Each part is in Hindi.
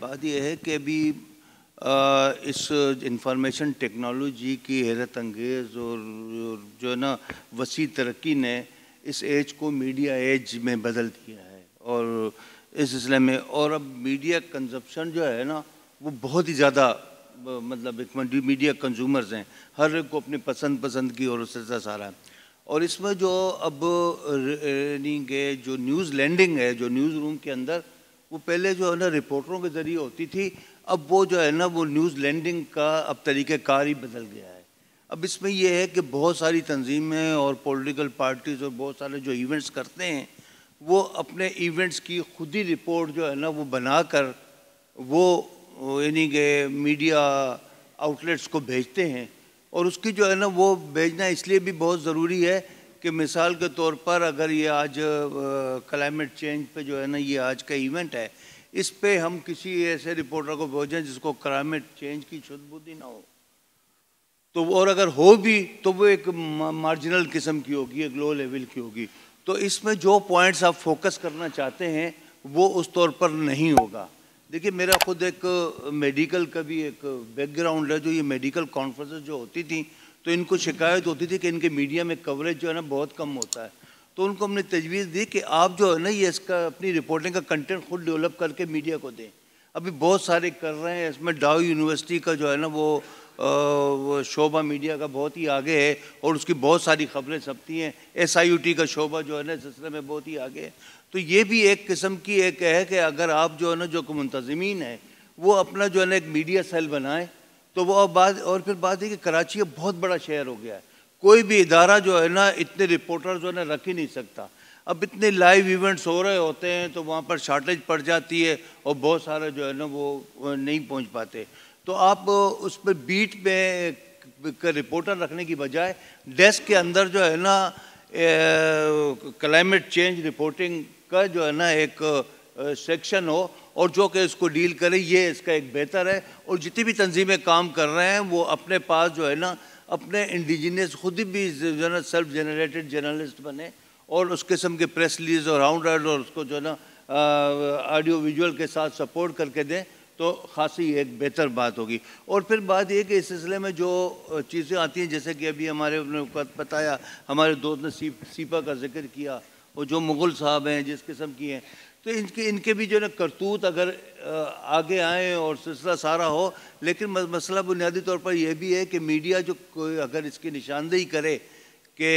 बात यह है कि अभी इस इंफॉर्मेशन टेक्नोलॉजी की हैरत अंगेज और जो है ना वसी तरक्की ने इस एज को मीडिया एज में बदल दिया है और इस सिलसिले में और अब मीडिया कंजप्शन जो है ना वो बहुत ही ज़्यादा मतलब एक मीडिया कंज्यूमर्स हैं हर एक को अपनी पसंद पसंद की और उससे सारा है और इसमें जो अब के जो न्यूज़ लैंडिंग है जो न्यूज़ रूम के अंदर वो पहले जो है ना रिपोर्टरों के ज़रिए होती थी अब वो जो है ना वो न्यूज़ लैंडिंग का अब तरीक़ाकार ही बदल गया है अब इसमें यह है कि बहुत सारी तंजीमें और पॉलिटिकल पार्टीज़ और बहुत सारे जो इवेंट्स करते हैं वो अपने इवेंट्स की खुद ही रिपोर्ट जो है ना वो बना कर वो यानी कि मीडिया आउटलेट्स को भेजते हैं और उसकी जो है ना वो भेजना इसलिए भी बहुत ज़रूरी है कि मिसाल के तौर पर अगर ये आज क्लाइमेट चेंज पे जो है ना ये आज का इवेंट है इस पे हम किसी ऐसे रिपोर्टर को भेजें जिसको क्लाइमेट चेंज की बुद्धि ना हो तो और अगर हो भी तो वो एक मार्जिनल किस्म की होगी एक लो लेवल की होगी तो इसमें जो पॉइंट्स आप फोकस करना चाहते हैं वो उस तौर पर नहीं होगा देखिए मेरा खुद एक मेडिकल का भी एक बैकग्राउंड है जो ये मेडिकल कॉन्फ्रेंस जो होती थी तो इनको शिकायत होती थी कि इनके मीडिया में कवरेज जो है ना बहुत कम होता है तो उनको हमने तजवीज़ दी कि आप जो है ना ये इसका अपनी रिपोर्टिंग का कंटेंट खुद डेवलप करके मीडिया को दें अभी बहुत सारे कर रहे हैं इसमें डाउ यूनिवर्सिटी का जो है ना वो वो शोबा मीडिया का बहुत ही आगे है और उसकी बहुत सारी खबरें छपती हैं एस आई यू टी का शोबा जो है ना सिलसिले में बहुत ही आगे है तो ये भी एक किस्म की एक है कि अगर आप जो है ना जो मुंतजमीन है वो अपना जो है ना एक मीडिया सेल बनाएं तो वो अब बात और फिर बात है कि कराची अब बहुत बड़ा शहर हो गया है कोई भी इदारा जो है ना इतने रिपोर्टर जो है ना रख ही नहीं सकता अब इतने लाइव इवेंट्स हो रहे होते हैं तो वहाँ पर शॉर्टेज पड़ जाती है और बहुत सारे जो है ना वो नहीं पहुँच पाते तो आप उस पर बीट में रिपोर्टर रखने की बजाय डेस्क के अंदर जो है ना क्लाइमेट चेंज रिपोर्टिंग का जो है ना एक सेक्शन हो और जो कि इसको डील करे ये इसका एक बेहतर है और जितनी भी तंजीमें काम कर रहे हैं वो अपने पास जो है ना अपने इंडिजीनियस खुद भी जो है ना सेल्फ जनरेटेड जर्नलिस्ट बने और उस किस्म के प्रेस रिलीज और राउंड राउंड और उसको जो है ना ऑडियो विजुअल के साथ सपोर्ट करके दें तो खासी एक बेहतर बात होगी और फिर बात यह कि इस सिलसिले में जो चीज़ें आती हैं जैसे कि अभी हमारे बताया हमारे दोस्त ने सीपा का जिक्र किया और जो मुग़ल साहब हैं जिस किस्म की हैं तो इनके इनके भी जो है करतूत अगर आगे आए और सिलसिला सारा हो लेकिन मसला बुनियादी तौर पर यह भी है कि मीडिया जो कोई अगर इसकी निशानदेही करे कि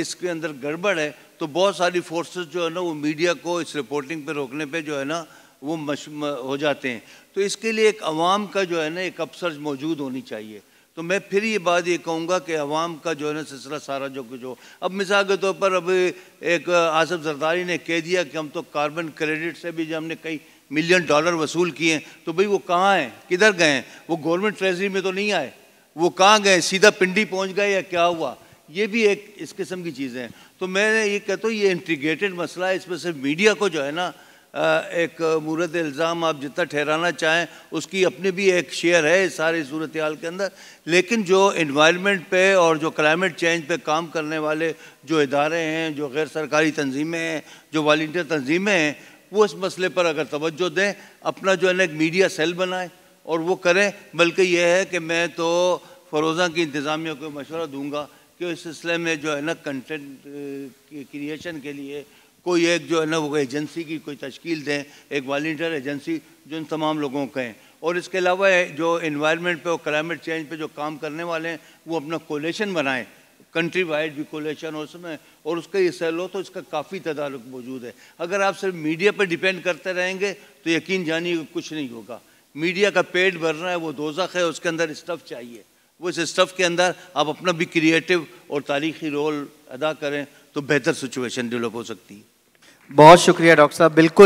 इसके अंदर गड़बड़ है तो बहुत सारी फोर्सेस जो है ना वो मीडिया को इस रिपोर्टिंग पे रोकने पे जो है ना वो मश हो जाते हैं तो इसके लिए एक आवाम का जो है ना एक अपसर मौजूद होनी चाहिए तो मैं फिर ये बात ये कहूँगा कि अवाम का जो है ना सिलसिला सारा जो कुछ हो अब मिसाल के तौर तो पर अब एक आसफ जरदारी ने कह दिया कि हम तो कार्बन क्रेडिट से भी जो हमने कई मिलियन डॉलर वसूल किए हैं तो भाई वो कहाँ हैं किधर गए हैं वो गवर्नमेंट ट्रेजरी में तो नहीं आए वो कहाँ गए सीधा पिंडी पहुँच गए या क्या हुआ ये भी एक इस किस्म की चीज़ें हैं तो मैं ये कहता हूँ ये इंटीग्रेटेड मसला है इसमें सिर्फ मीडिया को जो है ना एक मूर्त इल्ज़ाम आप जितना ठहराना चाहें उसकी अपनी भी एक शेयर है इस सारी सूरत हाल के अंदर लेकिन जो इन्वायरमेंट पे और जो क्लाइमेट चेंज पे काम करने वाले जो इदारे हैं जो गैर सरकारी तंजीमें हैं जो वॉल्टियर तंजीमें हैं वो इस मसले पर अगर तोज्जो दें अपना जो है ना एक मीडिया सेल बनाएं और वो करें बल्कि यह है कि मैं तो फरोज़ा की इंतज़ामिया को मशवरा दूँगा कि इस सिलसिले में जो है ना कंटेंट क्रिएशन के लिए कोई एक जो है ना वो एजेंसी की कोई तश्कील दें एक वॉल्टियर एजेंसी जो इन तमाम लोगों का कहें और इसके अलावा जो इन्वायरमेंट पे और क्लाइमेट चेंज पे जो काम करने वाले हैं वो अपना कोलेशन बनाएं कंट्री वाइड भी कोलेशन हो उसमें और उसका ये सेल हो तो इसका काफ़ी तदारक मौजूद है अगर आप सिर्फ मीडिया पर डिपेंड करते रहेंगे तो यकीन जानिए कुछ नहीं होगा मीडिया का पेट भरना है वो दोजा है उसके अंदर स्टफ़ चाहिए वो इस स्टफ़ के अंदर आप अपना भी क्रिएटिव और तारीखी रोल अदा करें तो बेहतर सिचुएशन डेवलप हो सकती है बहुत शुक्रिया डॉक्टर साहब बिल्कुल